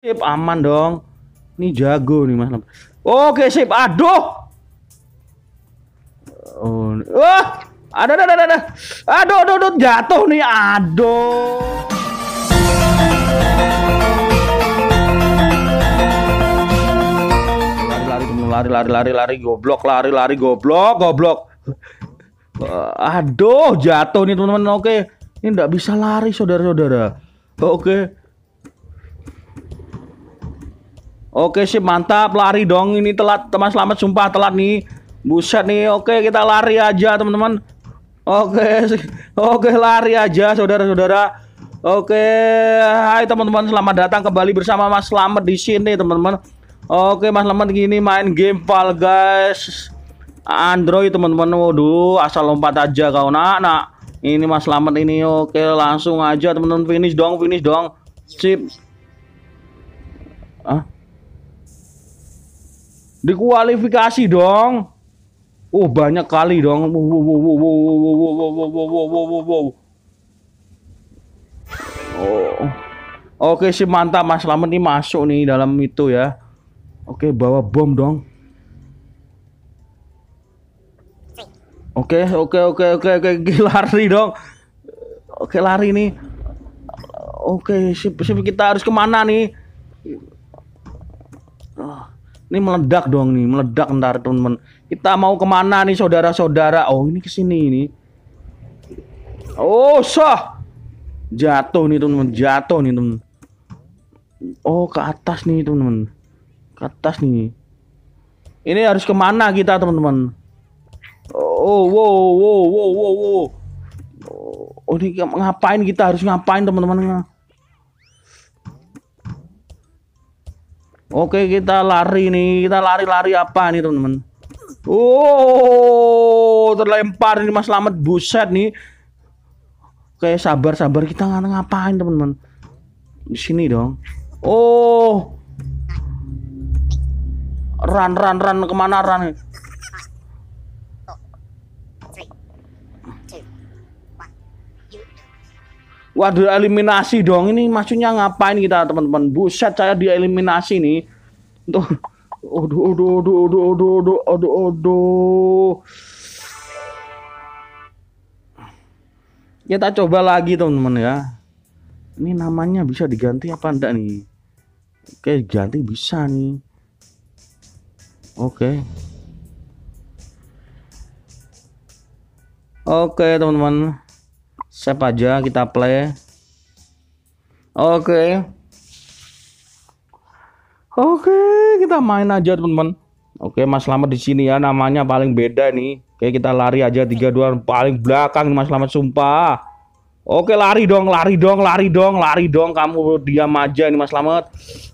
Sip, aman dong. Ini jago nih Mas. Oke, sip. Aduh. Oh, wah. Ada ada ada Aduh, aduh, aduh, jatuh nih. Aduh. Lari lari lari lari lari lari goblok lari lari goblok goblok. Aduh, jatuh nih teman-teman. Oke. Ini nggak bisa lari saudara-saudara. Oke. Oke sih mantap lari dong ini telat teman selamat sumpah telat nih buset nih oke kita lari aja teman-teman oke oke lari aja saudara-saudara oke hai teman-teman selamat datang kembali bersama Mas Slamet di sini teman-teman oke Mas Slamet gini main game pal guys Android teman-teman waduh asal lompat aja kau nak nak ini Mas Slamet ini oke langsung aja teman-teman finish dong finish dong sip ah Dikualifikasi dong. Oh banyak kali dong. Oh. Oke si mantap Mas Lamet ini masuk nih dalam itu ya. Oke bawa bom dong. Oke oke oke oke oke lari dong. Oke lari nih. Oke sip, sip kita harus kemana nih? ini meledak dong nih meledak ntar teman-teman kita mau kemana nih saudara-saudara oh ini kesini ini oh sah jatuh nih teman-teman jatuh nih teman oh ke atas nih teman-teman ke atas nih ini harus kemana kita teman-teman oh wow wow wow wow wow oh ini ngapain kita harus ngapain teman-teman Oke, kita lari nih. Kita lari-lari apa nih, teman-teman? Oh, terlempar ini Mas selamat buset nih. Oke, sabar-sabar kita nggak ngapain, teman-teman. Di sini dong. Oh. Ran ran ran kemana ran? Waduh eliminasi dong ini maksudnya ngapain kita teman-teman? Buset saya eliminasi nih. Tuh. Aduh aduh aduh aduh aduh aduh aduh aduh. Kita coba lagi teman-teman ya. Ini namanya bisa diganti apa enggak nih? Oke, ganti bisa nih. Oke. Oke, teman-teman siapa aja kita play oke okay. oke okay, kita main aja teman-teman oke okay, mas selamat di sini ya namanya paling beda nih oke kita lari aja tiga dua paling belakang mas selamat sumpah Oke lari dong, lari dong, lari dong, lari dong. Kamu diam aja ini Mas Slamet.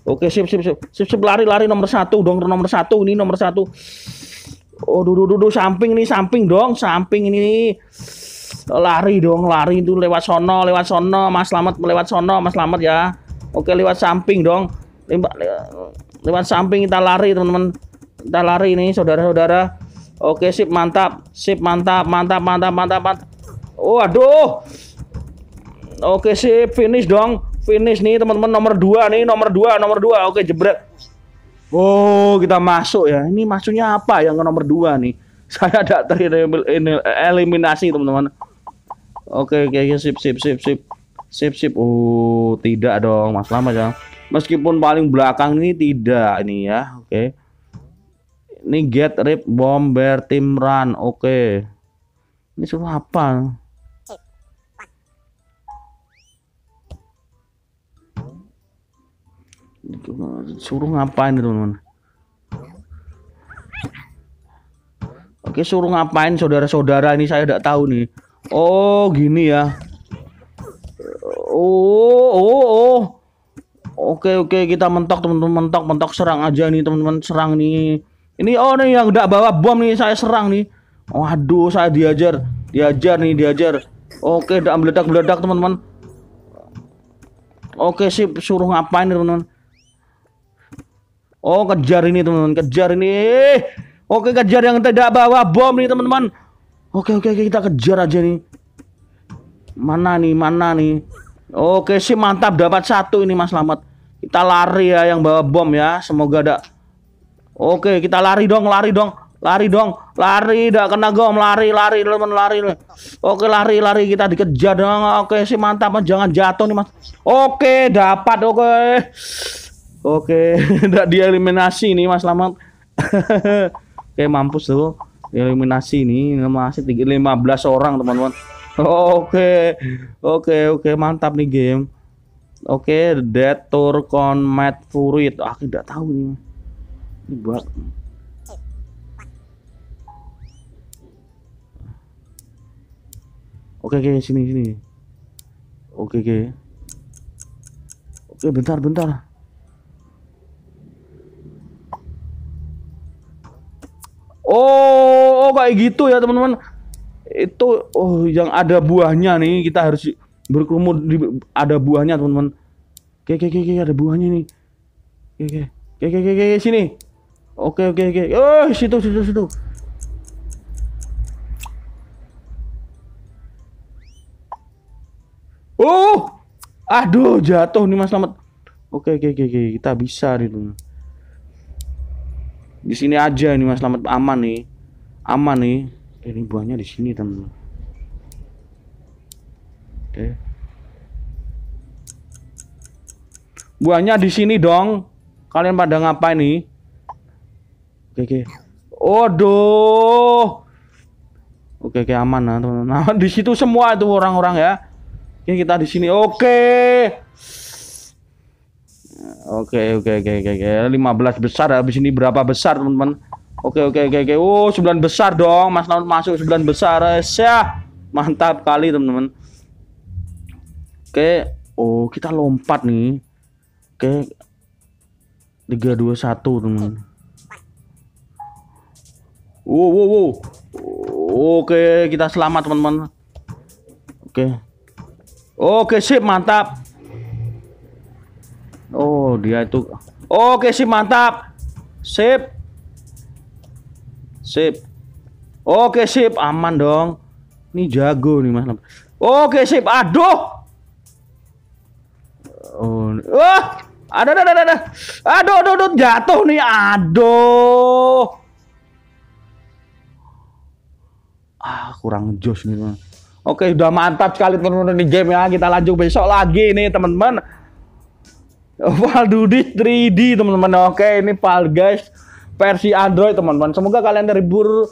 Oke sip sip sip sip, sip lari lari nomor satu dong nomor satu ini nomor satu. Oh duduk, duduk, samping nih samping dong samping ini lari dong lari itu lewat sono lewat sono mas selamat lewat sono mas selamat ya oke lewat samping dong lewat, lewat samping kita lari teman-teman kita lari ini saudara-saudara oke sip mantap sip mantap mantap mantap mantap mantap Waduh. oke sip finish dong finish nih teman-teman nomor dua nih nomor dua, nomor dua. oke jebret Oh kita masuk ya ini masuknya apa yang nomor dua nih saya tidak tereliminasi teman-teman. Oke, okay, oke, sip, sip, sip, sip, sip, sip. Oh, tidak dong, Mas Lama ya. Meskipun paling belakang ini tidak ini ya, oke. Okay. Ini get rip bomber tim run, oke. Okay. Ini semua apa? Suruh ngapain teman-teman? Oke, suruh ngapain saudara-saudara ini saya tidak tahu nih oh gini ya oh oh oh oke oke kita mentok teman-teman mentok mentok serang aja nih teman-teman serang nih ini oh nih yang udah bawa bom nih saya serang nih waduh saya diajar diajar nih diajar oke udah meledak meledak teman-teman oke sip suruh ngapain teman-teman Oh kejar ini teman-teman kejar ini Oke kejar yang tidak bawa bom nih teman-teman. Oke oke oke kita kejar aja nih. Mana nih mana nih. Oke si mantap dapat satu ini Mas selamat Kita lari ya yang bawa bom ya. Semoga ada. Oke kita lari dong lari dong lari dong lari tidak kena gom lari lari teman lari, oke lari lari kita dikejar dong oke si mantap mas jangan jatuh nih mas oke dapat oke oke tidak dieliminasi nih mas selamat Oke, mampus tuh. Eliminasi ini masih 15 orang, teman-teman. Oke. Oke, oke, mantap nih game. Oke, Dead Tour Con mad Fury. Ah, aku tidak tahu nih. Ini buat Oke, oke, sini, sini. Oke, oke. Oke, bentar, bentar. Oh, oh kayak gitu ya teman-teman. Itu oh yang ada buahnya nih kita harus berkerumun di ada buahnya teman-teman. Oke, oke, oke, ada buahnya nih. Oke, oke. Oke, oke, oke, oke sini. Oke, oke, oke. Oh, situ, situ, situ. Oh, aduh jatuh nih Mas selamat. Oke, oke, oke, oke. Kita bisa nih. -teman di sini aja nih Mas selamat aman nih aman nih eh, ini buahnya di sini teman oke buahnya di sini dong kalian pada ngapain nih oke oke odo Oke, oke aman nah teman-teman. Nah, di situ semua itu orang-orang ya. ini kita di sini. Oke. Oke okay, oke okay, oke okay, oke Okay. 15 besar habis ini berapa besar teman-teman? Oke okay, oke okay, oke okay, oke. Oh, 9 besar dong. Mas Naun masuk 9 besar. Ya. Mantap kali teman-teman. Oke. Okay. Oh, kita lompat nih. Oke. Okay. 3 2 1 teman-teman. Wow, wow, wow. Oke, okay, kita selamat teman-teman. Oke. Okay. Oke, okay, sip, mantap. Oh dia itu oke sih mantap sip sip oke sip aman dong ini jago nih mas oke sip aduh oh ada ada ada ada aduh aduh aduh jatuh nih aduh ah kurang jos nih mas Oke, sudah mantap sekali teman-teman di game ya. Kita lanjut besok lagi nih teman-teman. Fall di 3D teman-teman. Oke, ini Fall Guys versi Android teman-teman. Semoga kalian terhibur.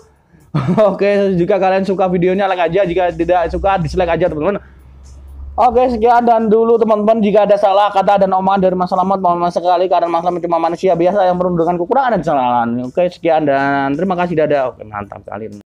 Oke, jika kalian suka videonya like aja, jika tidak suka dislike aja teman-teman. Oke, sekian dan dulu teman-teman. Jika ada salah kata dan omongan dari Mas Selamat, mohon maaf sekali karena Mas Selamat cuma manusia biasa yang penuh dengan kekurangan dan kesalahan. Oke, sekian dan terima kasih dadah. Oke, mantap kalian.